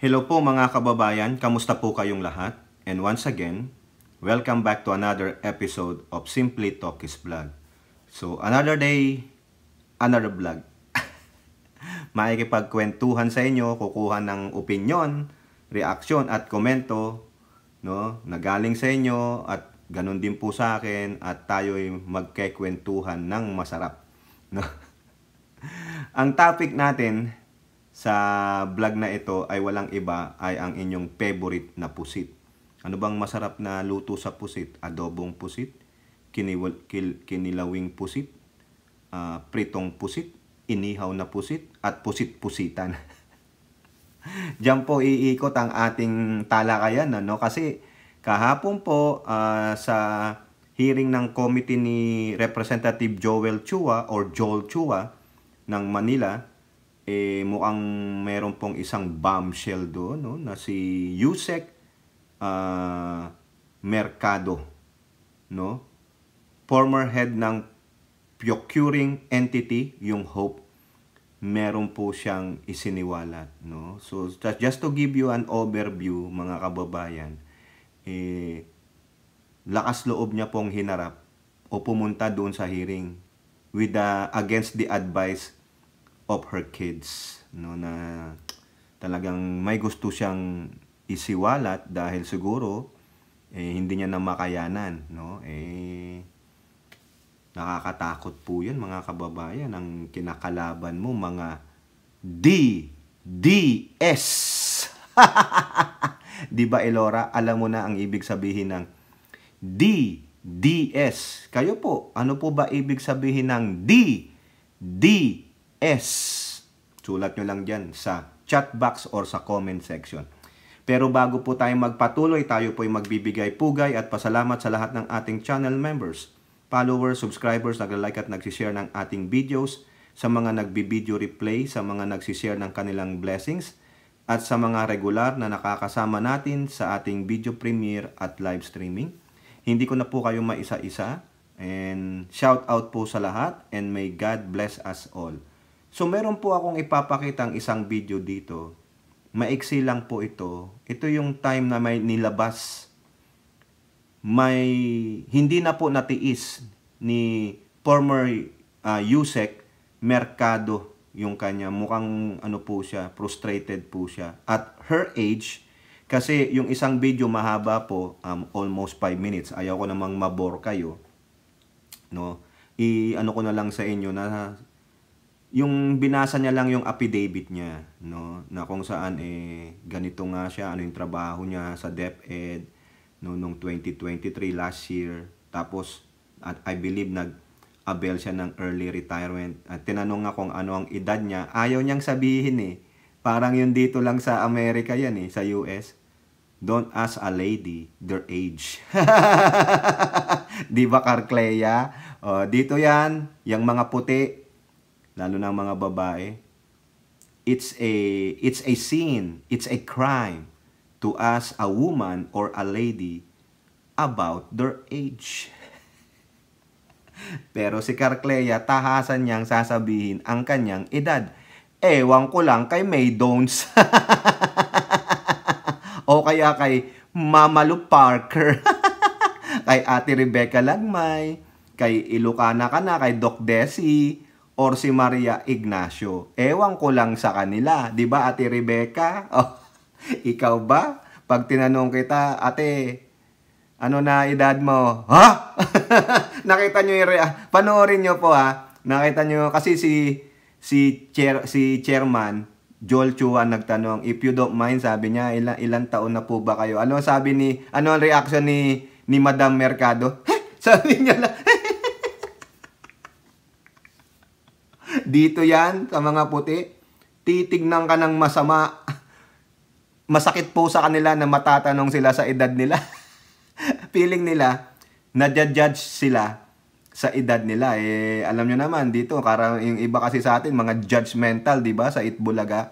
Hello po mga kababayan, kamusta po kayong lahat? And once again, welcome back to another episode of Simply Talkies Vlog. So another day, another vlog. Makikipagkwentuhan sa inyo, kukuha ng opinion, reaction at komento no, na galing sa inyo at ganun din po sa akin at tayo'y magkikwentuhan ng masarap. No? Ang topic natin sa vlog na ito ay walang iba ay ang inyong favorite na pusit. Ano bang masarap na luto sa pusit? Adobong pusit, kiniwal, kil, kinilawing pusit, uh, pritong pusit, inihaw na pusit, at pusit-pusitan. Diyan po iikot ang ating talakayan. Ano? Kasi kahapon po uh, sa hearing ng committee ni Representative Joel Chua or Joel Chua ng Manila, eh, mukhang meron pong isang bombshell doon no, na si Yusek uh, Mercado, no? former head ng procuring entity, yung Hope, meron po siyang isiniwalat. No? So just to give you an overview mga kababayan, eh, lakas loob niya pong hinarap o pumunta doon sa hearing with the, ah, against the advice of her kids no na talagang may gusto siyang isiwalat dahil siguro eh, hindi niya na makayanan no eh nakakatakot po 'yun mga kababayan ang kinakalaban mo mga D D S Di ba Elora alam mo na ang ibig sabihin ng D D S kayo po ano po ba ibig sabihin ng D D S. Sulat nyo lang dyan sa chat box or sa comment section. Pero bago po tayo magpatuloy, tayo po ay magbibigay pugay at pasalamat sa lahat ng ating channel members, followers, subscribers, nagla-like at nagsishare ng ating videos, sa mga nagbibideo replay, sa mga nagsishare ng kanilang blessings, at sa mga regular na nakakasama natin sa ating video premiere at live streaming. Hindi ko na po kayo maisa-isa. And shout out po sa lahat and may God bless us all. So meron po akong ipapakita ang isang video dito. Maiksi lang po ito. Ito yung time na may nilabas. May hindi na po natiis ni former uh, ah, USEC Mercado yung kanya. Mukhang ano po siya, frustrated po siya. At her age, kasi yung isang video mahaba po, um, almost 5 minutes. Ayaw ko namang mabor kayo. No? I-ano ko na lang sa inyo na yung binasa niya lang yung affidavit niya, no? Na kung saan eh ganito nga siya, ano yung trabaho niya sa DepEd no nung 2023 last year. Tapos at I believe nag abel siya ng early retirement. At tinanong nga kung ano ang edad niya. Ayaw niyang sabihin eh. Parang yun dito lang sa Amerika yan eh, sa US. Don't ask a lady their age. Di ba, Carclea? Uh, dito yan, yung mga puti, lalo na mga babae, it's a, it's a sin, it's a crime to ask a woman or a lady about their age. Pero si Carcleya, tahasan niyang sasabihin ang kanyang edad. Ewan ko lang kay May Downs. o kaya kay Mama Lu Parker. kay Ate Rebecca Lagmay. Kay Ilocana ka na, kay Doc Desi or si Maria Ignacio. Ewan ko lang sa kanila, 'di ba Ate Rebecca? Oh, ikaw ba? Pag tinanong kita, Ate, ano na edad mo? Ha? Nakita niyo 'yung panoorin niyo po ha. Nakita niyo kasi si si chair, si chairman Joel Chua nagtanong, if you don't mind, sabi niya, ilan, ilan taon na po ba kayo? Ano sabi ni, ano ang reaction ni, ni Madam Mercado? sabi niya lang, Dito yan, sa mga puti. Titignan ka ng masama. Masakit po sa kanila na matatanong sila sa edad nila. Feeling nila, na judge sila sa edad nila. Eh, alam nyo naman, dito, karang yung iba kasi sa atin, mga judgmental, di ba, sa Itbulaga.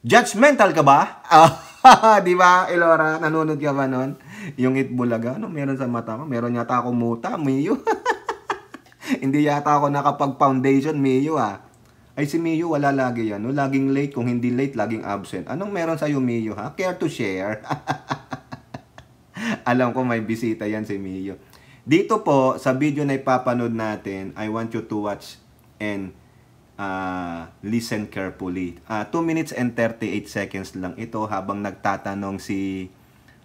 Judgmental ka ba? di ba, Elora? Nanonood ka ba noon Yung Itbulaga, ano meron sa mata ko? Meron yata akong muta, miyo hindi yata ako nakapag-foundation, Miyu ha. Ah. Ay si Miyu, wala lagi yan. No? Laging late. Kung hindi late, laging absent. Anong meron sa'yo, Miyu ha? Care to share? Alam ko may bisita yan si Miyu. Dito po, sa video na ipapanood natin, I want you to watch and uh, listen carefully. Uh, ah, 2 minutes and 38 seconds lang ito habang nagtatanong si,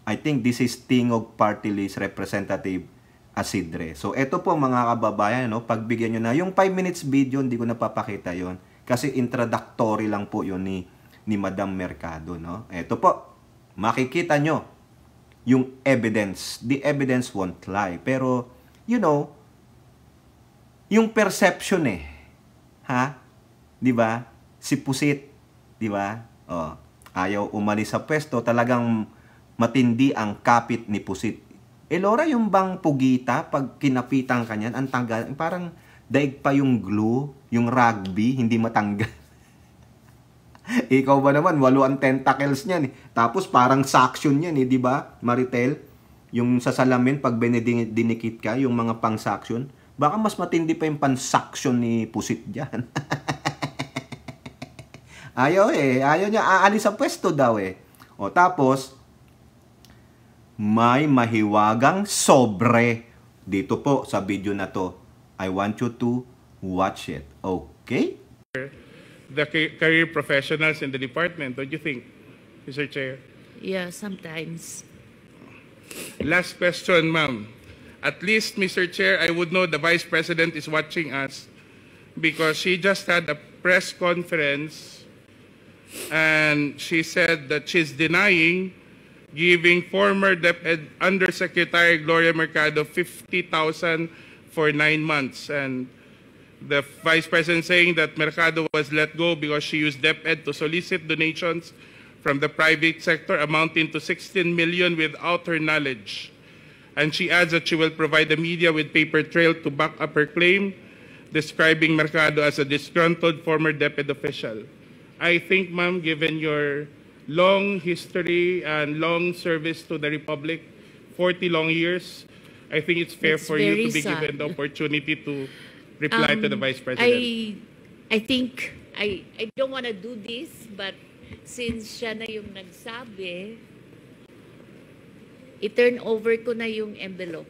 I think this is Tingog Party List Representative asidre. So ito po mga kababayan, no, pagbigyan nyo na. Yung 5 minutes video, hindi ko napapakita yon Kasi introductory lang po yon ni, ni Madam Mercado. No? Ito po, makikita nyo yung evidence. The evidence won't lie. Pero, you know, yung perception eh. Ha? 'Di ba? Si Pusit, 'di ba? Oh, ayaw umalis sa pwesto, talagang matindi ang kapit ni Pusit Elora, eh, yung bang pugita, pag kinapitan ka niyan, ang tanggal, parang daig pa yung glue, yung rugby, hindi matanggal. Ikaw ba naman, walo ang tentacles niyan. Eh. Tapos parang suction yan, eh, di ba, Maritel? Yung sa salamin, pag dinikit ka, yung mga pang-suction. Baka mas matindi pa yung pan-suction ni Pusit diyan. ayaw eh, ayaw niya, aalis sa pwesto daw eh. O tapos, may mahiwagang sobre dito po sa video na to. I want you to watch it. Okay? The career professionals in the department, don't you think, Mr. Chair? Yeah, sometimes. Last question, ma'am. At least, Mr. Chair, I would know the Vice President is watching us because she just had a press conference and she said that she's denying giving former DepEd Undersecretary Gloria Mercado 50,000 for nine months. And the Vice President saying that Mercado was let go because she used DepEd to solicit donations from the private sector amounting to 16 million without her knowledge. And she adds that she will provide the media with paper trail to back up her claim, describing Mercado as a disgruntled former DepEd official. I think, ma'am, given your long history and long service to the Republic, 40 long years. I think it's fair it's for you to be sad. given the opportunity to reply um, to the um, Vice President. I, I think, I, I don't want to do this, but since siya na yung nagsabi, i-turn over ko na yung envelope.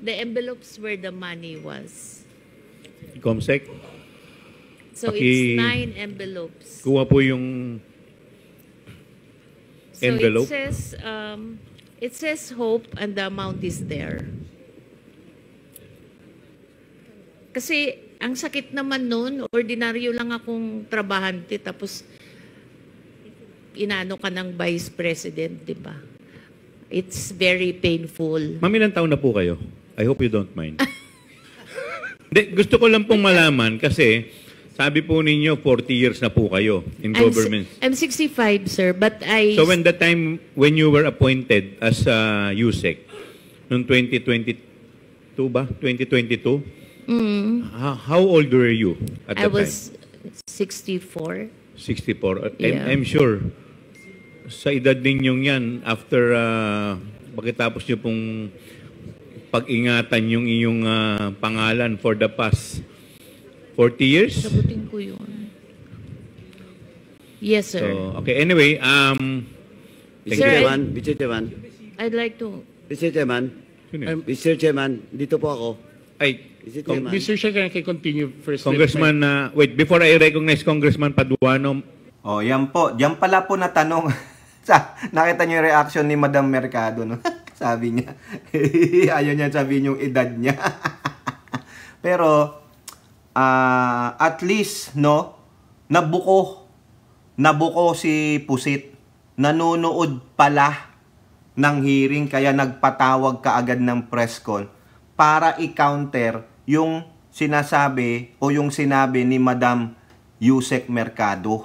The envelopes where the money was. Comsec? So Paki, it's nine envelopes. Kuha po yung envelope. So it says, um, it says hope and the amount is there. Kasi ang sakit naman noon, ordinaryo lang akong trabahante tapos inano ka ng vice president, di ba? It's very painful. Ma'am, ilang taon na po kayo? I hope you don't mind. De, gusto ko lang pong malaman kasi sabi po ninyo, 40 years na po kayo in I'm government. I'm 65, sir, but I... So when the time when you were appointed as uh, USEC, noong 2022 ba? 2022? Mm. Mm-hmm. How, old were you at I the time? I was 64. 64. At yeah. I'm, sure, sa edad ninyong yan, after uh, pagkatapos nyo pong pag-ingatan yung inyong uh, pangalan for the past 40 years? Sabutin ko yun. Yes, sir. So, okay, anyway, um... Mr. Sir, Chairman, Mr. Chairman. I'd like to... Mr. Chairman. Um, Mr. Chairman, dito po ako. Ay, Chairman? Mr. Chairman, can I continue first. Congressman, uh, wait, before I recognize Congressman Paduano. Oh, yan po. Diyan pala po natanong. Sa, nakita niyo yung reaction ni Madam Mercado, no? Sabi niya. Ayaw niya sabihin yung edad niya. Pero, uh, at least no nabuko nabuko si Pusit nanonood pala ng hearing kaya nagpatawag ka agad ng press con para i-counter yung sinasabi o yung sinabi ni Madam Yusek Mercado.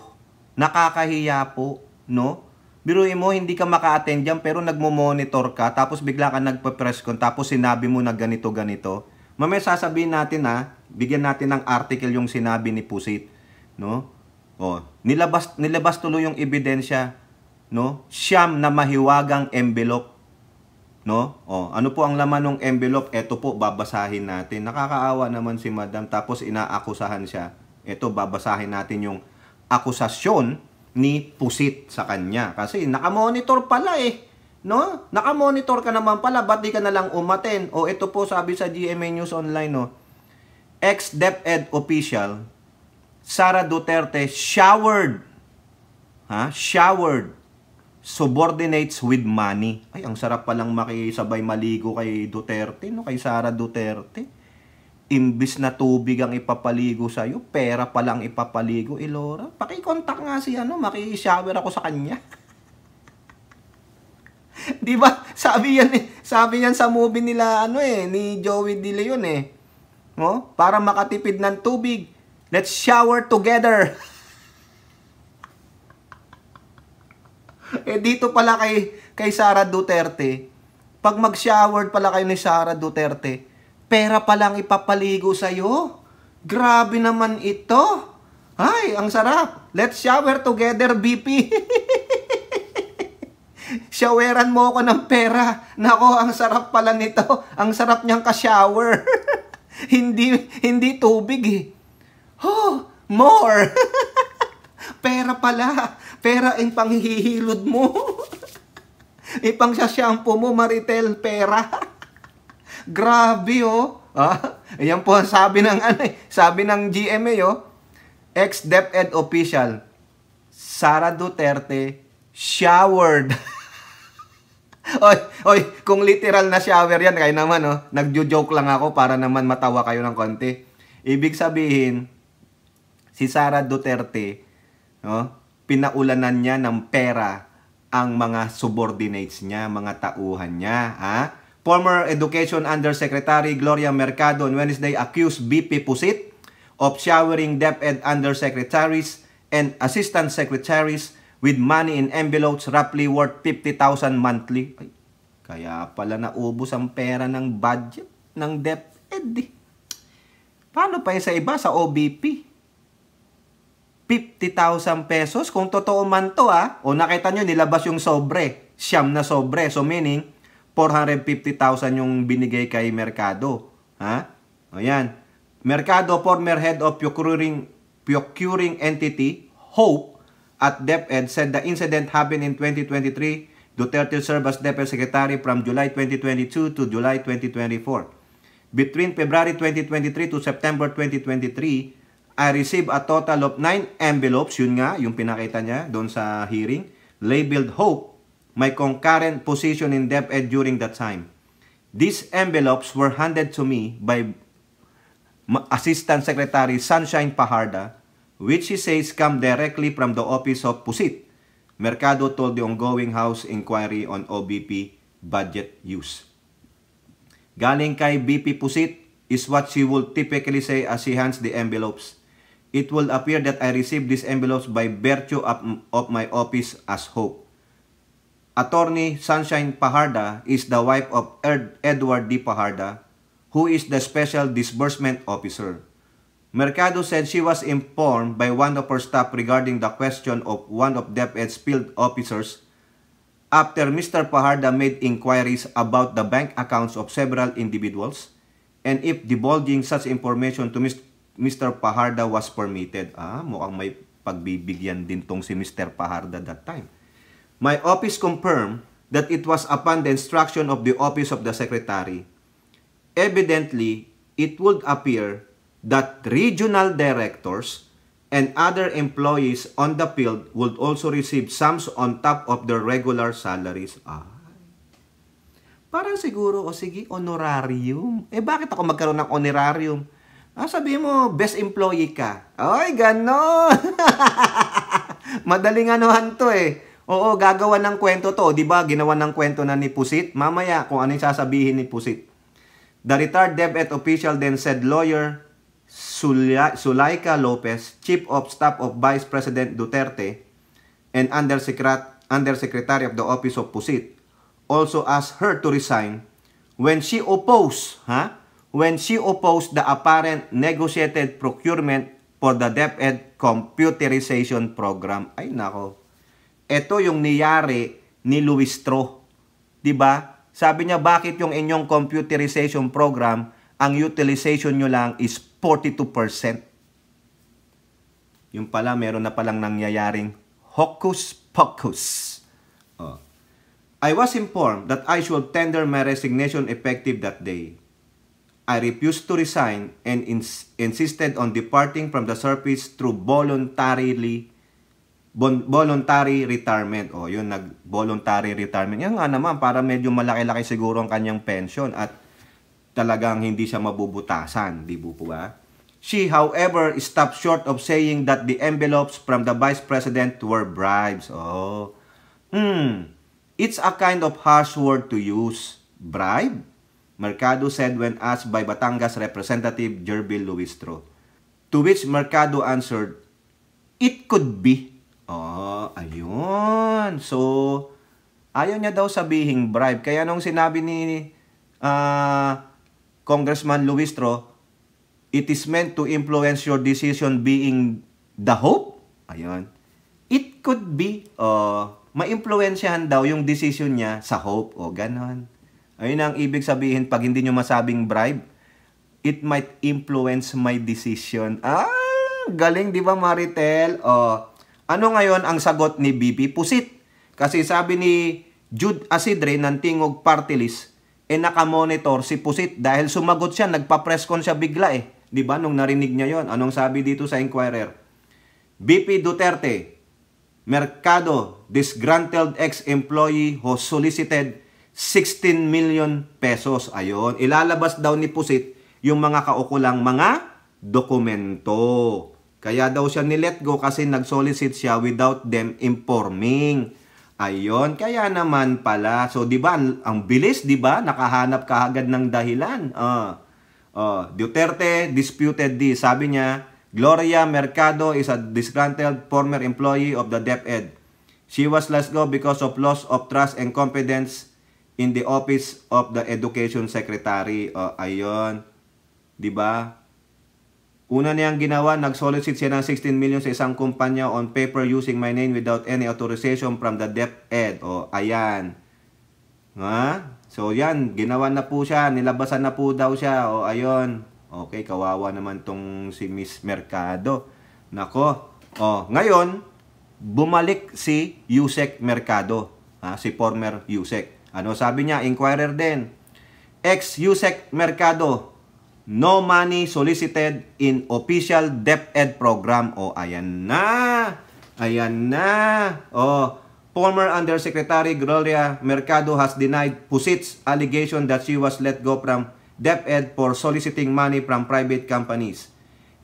Nakakahiya po, no? Biruin mo, hindi ka maka-attend dyan pero nagmo-monitor ka tapos bigla ka nagpa-press tapos sinabi mo na ganito-ganito. Mamaya sasabihin natin ha, bigyan natin ng article yung sinabi ni Pusit, no? O, nilabas nilabas tuloy yung ebidensya, no? Siyam na mahiwagang envelope, no? O, ano po ang laman ng envelope? Ito po babasahin natin. Nakakaawa naman si Madam tapos inaakusahan siya. Ito babasahin natin yung akusasyon ni Pusit sa kanya kasi naka-monitor pala eh No? Naka-monitor ka naman pala, ba't di ka na lang umaten? O ito po sabi sa GMA News Online, no? Ex-DepEd official, Sara Duterte, showered. Ha? Showered. Subordinates with money. Ay, ang sarap palang makisabay maligo kay Duterte, no? Kay Sara Duterte. Imbis na tubig ang ipapaligo sa'yo, pera palang ipapaligo, Ilora. Eh, Pakikontak nga siya, no? Makishower ako sa kanya. 'Di ba? Sabi yan eh. Sabi yan sa movie nila ano eh ni Joey De Leon eh. No? Para makatipid ng tubig, let's shower together. eh dito pala kay kay Sara Duterte, pag mag-shower pala kayo ni Sara Duterte, pera pa lang ipapaligo sa iyo. Grabe naman ito. Ay, ang sarap. Let's shower together, BP. Showeran mo ako ng pera. Nako, ang sarap pala nito. Ang sarap niyang ka-shower. hindi, hindi tubig eh. Oh, more. pera pala. Pera ang panghihilod mo. Ipang sa shampoo mo, Maritel, pera. Grabe oh. Ah, ayan po ang sabi ng ano, eh. sabi ng GMA eh, oh. Ex-DepEd official Sara Duterte showered oy, oy, kung literal na shower yan, kaya naman, oh, nagjo-joke lang ako para naman matawa kayo ng konti. Ibig sabihin, si Sara Duterte, no, oh, pinaulanan niya ng pera ang mga subordinates niya, mga tauhan niya, ha? Former Education Undersecretary Gloria Mercado on Wednesday accused BP Pusit of showering DepEd undersecretaries and assistant secretaries with money in envelopes roughly worth 50,000 monthly. Ay, kaya pala naubos ang pera ng budget ng DepEd. Eh. Paano pa sa iba sa OBP? 50,000 pesos kung totoo man to ah. O nakita nyo nilabas yung sobre. Siyam na sobre. So meaning 450,000 yung binigay kay Mercado. Ha? O yan. Mercado former head of procuring, procuring entity Hope at DepEd said the incident happened in 2023. Duterte served as DepEd Secretary from July 2022 to July 2024. Between February 2023 to September 2023, I received a total of 9 envelopes, yun nga, yung pinakita niya doon sa hearing, labeled Hope, my concurrent position in DepEd during that time. These envelopes were handed to me by Assistant Secretary Sunshine Paharda which he says come directly from the office of Pusit. Mercado told the ongoing House inquiry on OBP budget use. Galing kay BP Pusit is what she would typically say as she hands the envelopes. It will appear that I received these envelopes by virtue of, of my office as hope. Attorney Sunshine Paharda is the wife of Edward D. Paharda, who is the Special Disbursement Officer. Mercado said she was informed by one of her staff regarding the question of one of DepEd's field officers after Mr. Paharda made inquiries about the bank accounts of several individuals and if divulging such information to Mr. Paharda was permitted. Ah, mukhang may pagbibigyan din tong si Mr. Paharda that time. My office confirmed that it was upon the instruction of the office of the secretary. Evidently, it would appear that regional directors and other employees on the field would also receive sums on top of their regular salaries. Ah. Parang siguro, o sige, honorarium. Eh bakit ako magkaroon ng honorarium? Ah, sabi mo, best employee ka. Ay, ganon! Madaling anuhan to eh. Oo, gagawa ng kwento to. Di ba, ginawa ng kwento na ni Pusit? Mamaya, kung ano yung sasabihin ni Pusit. The retired DepEd official then said lawyer Sulaika Lopez, Chief of Staff of Vice President Duterte, and Undersecret Undersecretary of the Office of PUSIT, also asked her to resign when she opposed, huh? when she opposed the apparent negotiated procurement for the DepEd computerization program. Ay nako. Ito yung niyari ni Luis Tro. 'Di ba? Sabi niya bakit yung inyong computerization program ang utilization nyo lang is 42%. Yung pala, meron na palang nangyayaring hocus pocus. Oh. I was informed that I should tender my resignation effective that day. I refused to resign and ins insisted on departing from the service through voluntarily bon voluntary retirement. O, oh, yun, nag-voluntary retirement. Yan nga naman, para medyo malaki-laki siguro ang kanyang pension at talagang hindi siya mabubutasan, di po ba? She, however, stopped short of saying that the envelopes from the vice president were bribes. Oh. Hmm. It's a kind of harsh word to use. Bribe? Mercado said when asked by Batangas Representative Jerbil Luistro. To which Mercado answered, It could be. Oh, ayun. So, ayaw niya daw sabihing bribe. Kaya nung sinabi ni uh, Congressman Luistro, it is meant to influence your decision being the hope. Ayun. It could be, uh, ma daw yung decision niya sa hope. O, ganon. Ayun ang ibig sabihin pag hindi niyo masabing bribe, it might influence my decision. Ah, galing di ba Maritel? O, oh, ano ngayon ang sagot ni BP Pusit? Kasi sabi ni Jude Asidre ng Tingog Party List, eh nakamonitor si Pusit dahil sumagot siya, nagpa-press con siya bigla eh. 'Di ba nung narinig niya 'yon? Anong sabi dito sa Inquirer? BP Duterte, Mercado disgruntled ex-employee who solicited 16 million pesos. Ayon, ilalabas daw ni Pusit yung mga kaukulang mga dokumento. Kaya daw siya ni let go kasi nag-solicit siya without them informing. Ayon, kaya naman pala. So, di ba, ang, bilis, di ba? Nakahanap ka agad ng dahilan. Uh, uh, Duterte disputed di, Sabi niya, Gloria Mercado is a disgruntled former employee of the DepEd. She was let go because of loss of trust and confidence in the office of the education secretary. Uh, ah, ayon, di ba? Una niyang ginawa, nag-solicit siya ng 16 million sa isang kumpanya on paper using my name without any authorization from the DepEd. O, ayan. Ha? So, yan. Ginawa na po siya. Nilabasan na po daw siya. O, ayon. Okay, kawawa naman tong si Miss Mercado. Nako. O, ngayon, bumalik si Yusek Mercado. Ha? Si former Yusek. Ano sabi niya? Inquirer din. Ex-Yusek Mercado No money solicited in official DepEd program. O, oh, ayan na. Ayan na. O, oh, former Undersecretary Gloria Mercado has denied Pusit's allegation that she was let go from DepEd for soliciting money from private companies,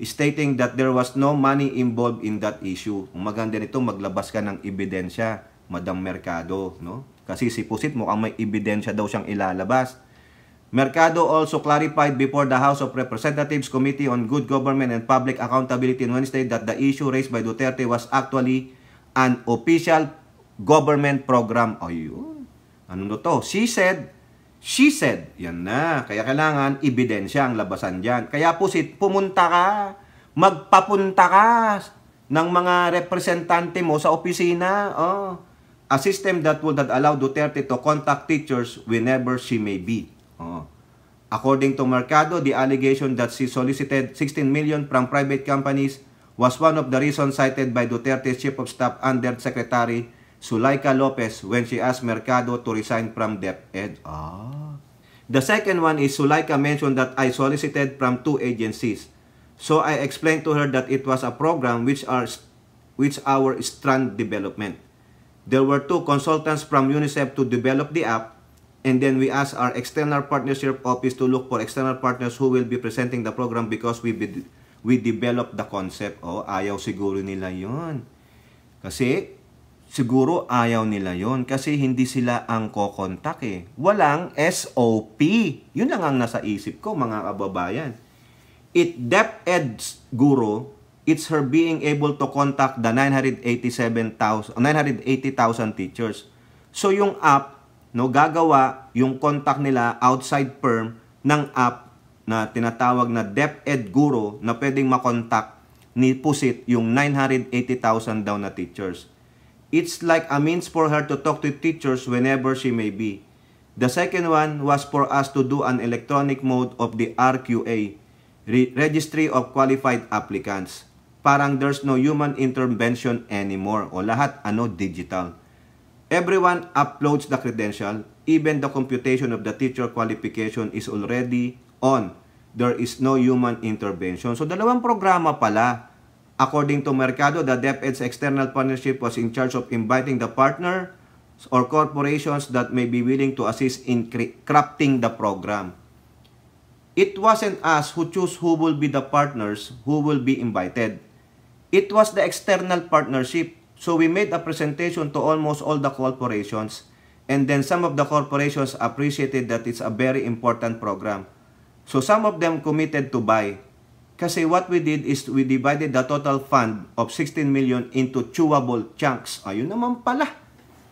stating that there was no money involved in that issue. Ang maganda nito, maglabas ka ng ebidensya, Madam Mercado. No? Kasi si Pusit mo ang may ebidensya daw siyang ilalabas. Mercado also clarified before the House of Representatives Committee on Good Government and Public Accountability on Wednesday that the issue raised by Duterte was actually an official government program. Ayun. Ano na to? She said, she said, yan na. Kaya kailangan ebidensya ang labasan dyan. Kaya po si, pumunta ka, magpapunta ka ng mga representante mo sa opisina. Oh. A system that would allow Duterte to contact teachers whenever she may be. Oh. According to Mercado, the allegation that she solicited 16 million from private companies was one of the reasons cited by Duterte's Chief of Staff Under Secretary Sulaika Lopez when she asked Mercado to resign from DepEd. Ah. The second one is Sulaika mentioned that I solicited from two agencies. So I explained to her that it was a program which are which our strand development. There were two consultants from UNICEF to develop the app And then we ask our external partnership office to look for external partners who will be presenting the program because we we developed the concept. Oh, ayaw siguro nila yon. Kasi siguro ayaw nila yon kasi hindi sila ang kokontak eh. Walang SOP. Yun lang ang nasa isip ko mga kababayan. It depth eds guru, it's her being able to contact the 987,000 980,000 teachers. So yung app no gagawa yung contact nila outside firm ng app na tinatawag na DepEd Guru na pwedeng makontak ni Pusit yung 980,000 daw na teachers. It's like a means for her to talk to teachers whenever she may be. The second one was for us to do an electronic mode of the RQA, Registry of Qualified Applicants. Parang there's no human intervention anymore o lahat ano digital. Everyone uploads the credential. Even the computation of the teacher qualification is already on. There is no human intervention. So dalawang programa pala. According to Mercado, the DepEd's external partnership was in charge of inviting the partner or corporations that may be willing to assist in crafting the program. It wasn't us who choose who will be the partners who will be invited. It was the external partnership So we made a presentation to almost all the corporations and then some of the corporations appreciated that it's a very important program. So some of them committed to buy. Kasi what we did is we divided the total fund of 16 million into chewable chunks. Ayun naman pala.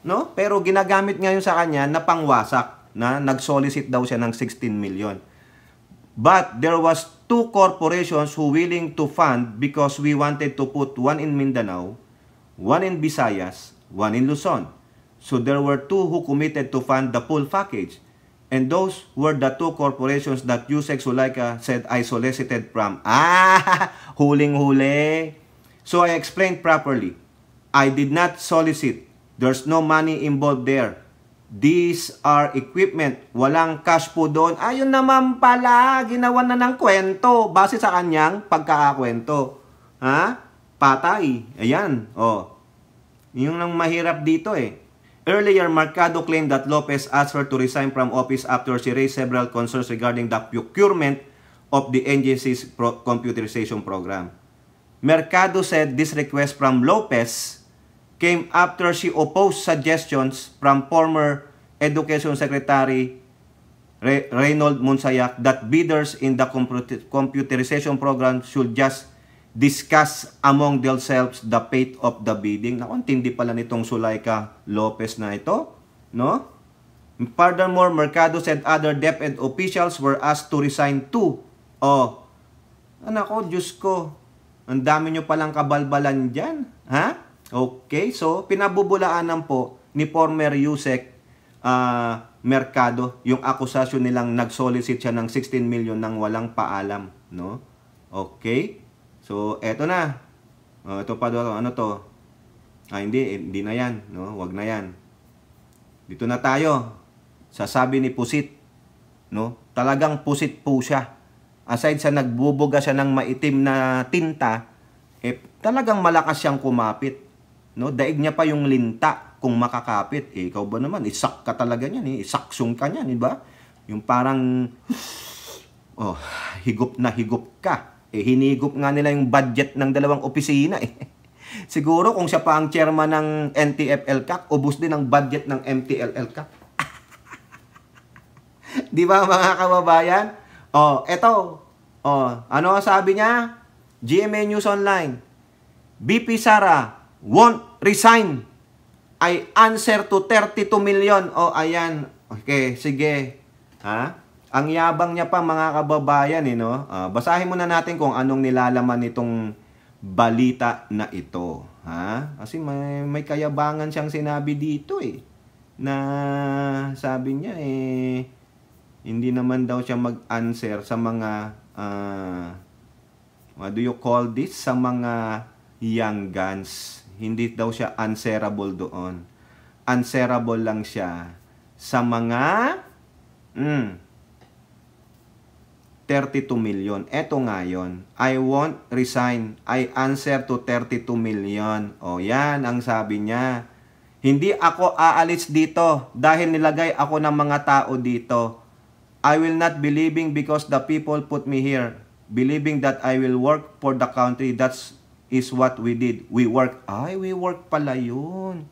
No? Pero ginagamit ngayon sa kanya na pangwasak na nag-solicit daw siya ng 16 million. But there was two corporations who willing to fund because we wanted to put one in Mindanao one in Visayas, one in Luzon. So there were two who committed to fund the full package. And those were the two corporations that Yusek Sulaika said I solicited from. Ah, huling-huli. So I explained properly. I did not solicit. There's no money involved there. These are equipment. Walang cash po doon. Ayun naman pala, ginawa na ng kwento base sa kanyang pagkakakwento. Ha? patay. Ayan, oh. Yung nang mahirap dito eh. Earlier, Mercado claimed that Lopez asked her to resign from office after she raised several concerns regarding the procurement of the agency's pro computerization program. Mercado said this request from Lopez came after she opposed suggestions from former Education Secretary Re Reynold Monsayak that bidders in the computerization program should just discuss among themselves the fate of the bidding. Naku, tindi pala nitong Sulayka Lopez na ito, no? Furthermore, mercados and other debt and officials were asked to resign too. Oh, ah, anak ko, Diyos ko, ang dami nyo palang kabalbalan dyan. Ha? Okay, so pinabubulaanan po ni former Yusek uh, Mercado yung akusasyon nilang nag-solicit siya ng 16 million nang walang paalam. No? Okay? So, eto na. Uh, ito pa daw, ano to? Ah, hindi, eh, hindi na yan. No? Wag na yan. Dito na tayo. Sasabi ni Pusit. No? Talagang pusit po siya. Aside sa nagbubuga siya ng maitim na tinta, eh, talagang malakas siyang kumapit. No? Daig niya pa yung linta kung makakapit. Eh, ikaw ba naman? Isak ka talaga niyan. Eh. Isaksong ka niyan, di ba? Yung parang... Oh, higop na higop ka. Eh, hinigop nga nila yung budget ng dalawang opisina eh. Siguro kung siya pa ang chairman ng NTFL CAC, ubus din ang budget ng MTLL CAC. Di ba mga kababayan? Oh, eto. Oh, ano ang sabi niya? GMA News Online. BP Sara won't resign. I answer to 32 million. Oh, ayan. Okay, sige. Ha? Ang yabang niya pa mga kababayan, eh, no? Uh, basahin muna natin kung anong nilalaman nitong balita na ito. Ha? Kasi may, may kayabangan siyang sinabi dito eh. Na sabi niya eh, hindi naman daw siya mag-answer sa mga, uh, what do you call this? Sa mga young guns. Hindi daw siya answerable doon. Answerable lang siya sa mga, mm, 32 million. Ito nga yun. I won't resign. I answer to 32 million. O yan ang sabi niya. Hindi ako aalis dito dahil nilagay ako ng mga tao dito. I will not believing because the people put me here. Believing that I will work for the country. That's is what we did. We work. Ay, we work pala yun.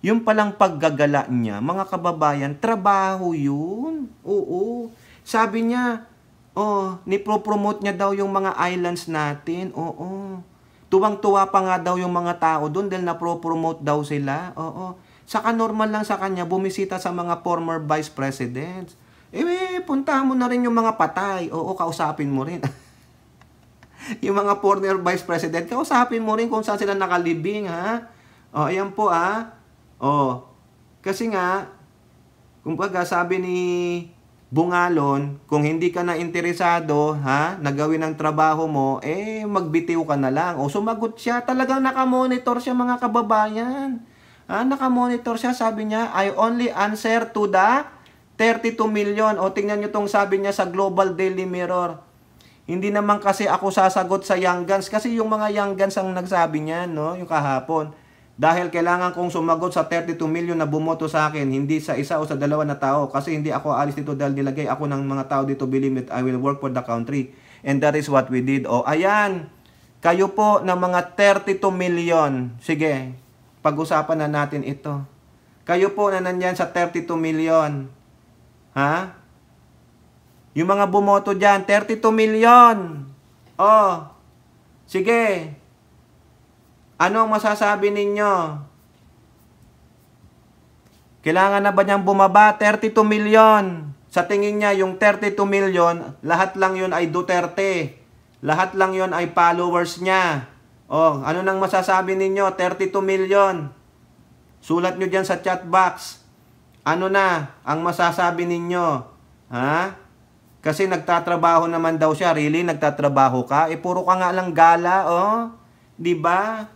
Yung palang paggagala niya, mga kababayan, trabaho yun. Oo. Sabi niya, Oh, nipropromote niya daw yung mga islands natin. Oo. Oh, oh. Tuwang-tuwa pa nga daw yung mga tao doon dahil napropromote daw sila. Oo. Oh, oh. Saka normal lang sa kanya bumisita sa mga former vice presidents. Eh, puntahan mo na rin yung mga patay. Oo, kausapin mo rin. yung mga former vice president, kausapin mo rin kung saan sila nakalibing, ha? Oh, ayan po, ha? Ah. Oh, kasi nga, kumbaga, sabi ni bungalon, kung hindi ka na interesado, ha, nagawin ang trabaho mo, eh, magbitiw ka na lang. O sumagot siya, talagang nakamonitor siya mga kababayan. Ha, nakamonitor siya, sabi niya, I only answer to the 32 million. O tingnan niyo tong sabi niya sa Global Daily Mirror. Hindi naman kasi ako sasagot sa Young Guns kasi yung mga Young Guns ang nagsabi niya, no, yung kahapon. Dahil kailangan kong sumagot sa 32 million na bumoto sa akin, hindi sa isa o sa dalawa na tao. Kasi hindi ako alis dito dahil nilagay ako ng mga tao dito. Believe it, I will work for the country. And that is what we did. O, ayan. Kayo po ng mga 32 million. Sige, pag-usapan na natin ito. Kayo po na nandyan sa 32 million. Ha? Yung mga bumoto dyan, 32 million. Oh, sige. Ano ang masasabi ninyo? Kailangan na ba niyang bumaba? 32 million. Sa tingin niya, yung 32 million, lahat lang yun ay Duterte. Lahat lang yun ay followers niya. Oh, ano nang masasabi ninyo? 32 million. Sulat nyo dyan sa chat box. Ano na ang masasabi ninyo? Ha? Kasi nagtatrabaho naman daw siya. Really, nagtatrabaho ka? Eh, puro ka nga lang gala, oh. 'Di ba?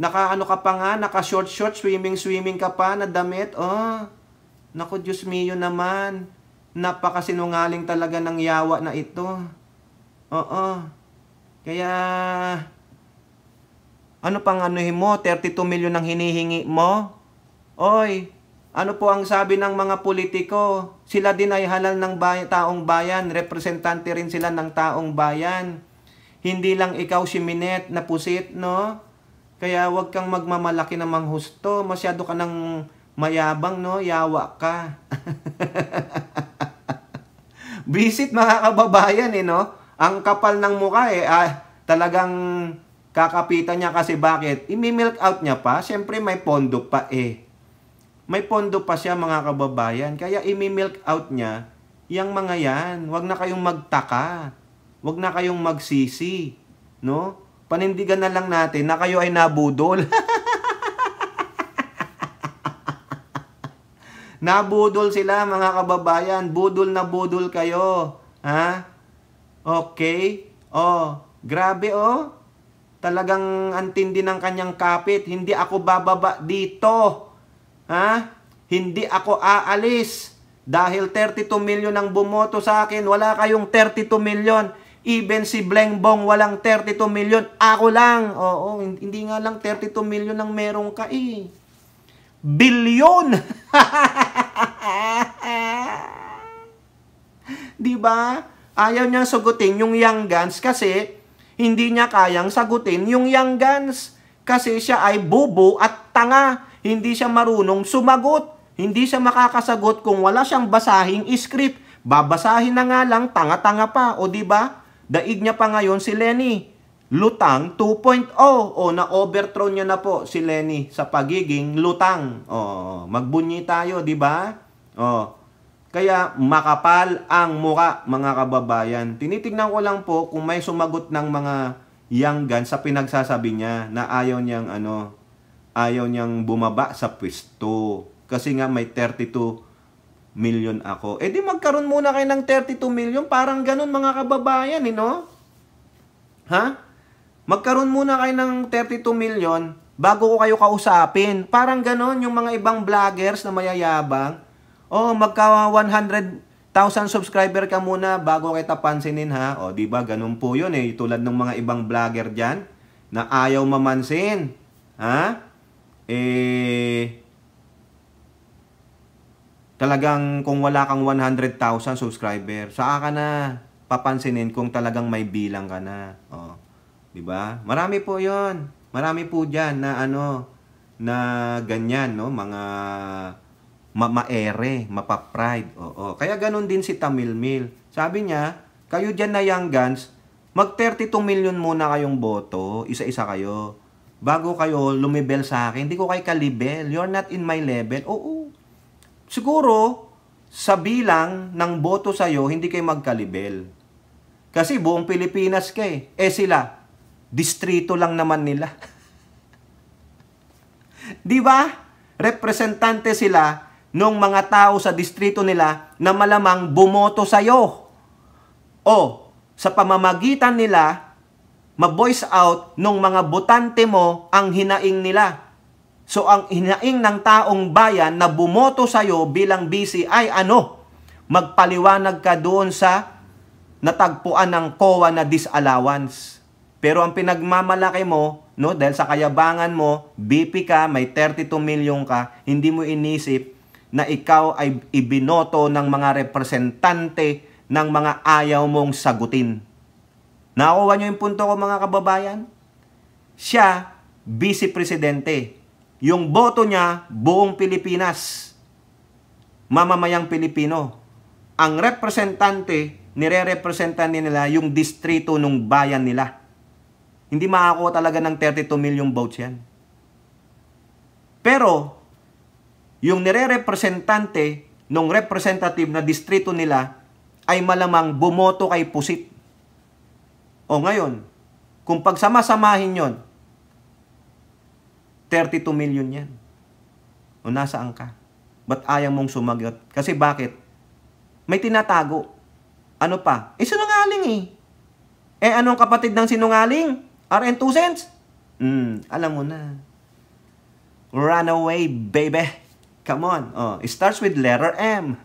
Nakaano ka pa nga, naka short short, swimming swimming ka pa na damit. Oh. Nako Diyos mio naman. Napakasinungaling talaga ng yawa na ito. Oo. Kaya ano pang anuhin mo? 32 milyon ang hinihingi mo? Oy, ano po ang sabi ng mga politiko? Sila din ay halal ng bayan, taong bayan, representante rin sila ng taong bayan. Hindi lang ikaw si Minet na pusit, no? Kaya wag kang magmamalaki ng manghusto. Masyado ka ng mayabang, no? Yawa ka. Visit mga kababayan, eh, no? Ang kapal ng mukha, eh. Ah, talagang kakapitan niya kasi bakit? Imi-milk out niya pa. Siyempre, may pondo pa, eh. May pondo pa siya, mga kababayan. Kaya imi-milk out niya yang mga yan. Wag na kayong magtaka. Wag na kayong magsisi, no? Panindigan na lang natin na kayo ay nabudol. nabudol sila mga kababayan. Budol na budol kayo. Ha? Okay? Oh, grabe oh. Talagang antindi ng kanyang kapit. Hindi ako bababa dito. Ha? Hindi ako aalis. Dahil 32 million ang bumoto sa akin, wala kayong 32 million. Even si Blengbong walang 32 million. Ako lang. Oo, hindi nga lang 32 million ang meron ka eh. Bilyon! diba? Ayaw niya sagutin yung Young Guns kasi hindi niya kayang sagutin yung Young Guns kasi siya ay bobo at tanga. Hindi siya marunong sumagot. Hindi siya makakasagot kung wala siyang basahing script. Babasahin na nga lang, tanga-tanga pa. O di ba? Daig niya pa ngayon si Lenny. Lutang 2.0. O, na-overthrow niya na po si Lenny sa pagiging lutang. O, magbunyi tayo, di ba? O, kaya makapal ang muka, mga kababayan. Tinitignan ko lang po kung may sumagot ng mga yanggan sa pinagsasabi niya na ayaw niyang ano, ayaw niyang bumaba sa pwesto. Kasi nga may 32 million ako. E di magkaroon muna kayo ng 32 million. Parang ganun mga kababayan, eh, no? Ha? Magkaroon muna kayo ng 32 million bago ko kayo kausapin. Parang ganun yung mga ibang vloggers na mayayabang. Oh, magka 100,000 subscriber ka muna bago kita pansinin ha. O, oh, di ba? Ganun po yun eh. Tulad ng mga ibang vlogger diyan na ayaw mamansin. Ha? Eh, talagang kung wala kang 100,000 subscriber, saka ka na papansinin kung talagang may bilang ka na. Oh. 'Di ba? Marami po 'yon. Marami po diyan na ano na ganyan, no, mga ma mamaere, mapapride. Oo. Kaya ganun din si Tamilmil. Sabi niya, kayo diyan na young guns, mag 32 million muna kayong boto, isa-isa kayo. Bago kayo lumibel sa akin, hindi ko kayo kalibel. You're not in my level. Oo siguro sa bilang ng boto sa iyo, hindi kayo magkalibel. Kasi buong Pilipinas ka eh. Eh sila, distrito lang naman nila. Di ba? Representante sila ng mga tao sa distrito nila na malamang bumoto sa iyo. O sa pamamagitan nila, ma-voice out ng mga botante mo ang hinaing nila. So ang hinaing ng taong bayan na bumoto sa iyo bilang BC ay ano? Magpaliwanag ka doon sa natagpuan ng COA na disallowance. Pero ang pinagmamalaki mo, no, dahil sa kayabangan mo, BP ka, may 32 milyon ka, hindi mo inisip na ikaw ay ibinoto ng mga representante ng mga ayaw mong sagutin. Nakuha niyo yung punto ko mga kababayan? Siya, vice presidente yung boto niya, buong Pilipinas. Mamamayang Pilipino. Ang representante, nire-representan nila yung distrito ng bayan nila. Hindi makakuha talaga ng 32 million votes yan. Pero, yung nire-representante ng representative na distrito nila ay malamang bumoto kay Pusit. O ngayon, kung pagsamasamahin yon 32 million yan. O nasaan ka? Ba't ayaw mong sumagot? Kasi bakit? May tinatago. Ano pa? Eh, sinungaling eh. Eh, anong kapatid ng sinungaling? RN 2 cents? Hmm, alam mo na. Run away, baby. Come on. Oh, it starts with letter M.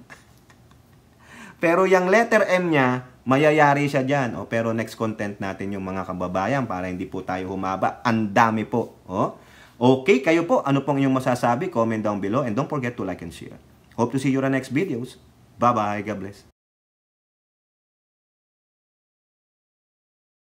Pero yung letter M niya, mayayari siya dyan. Oh, pero next content natin yung mga kababayan para hindi po tayo humaba. Ang dami po. Oh. Okay, kayo po, ano pong inyong masasabi? Comment down below and don't forget to like and share. Hope to see you in our next videos. Bye-bye. God bless.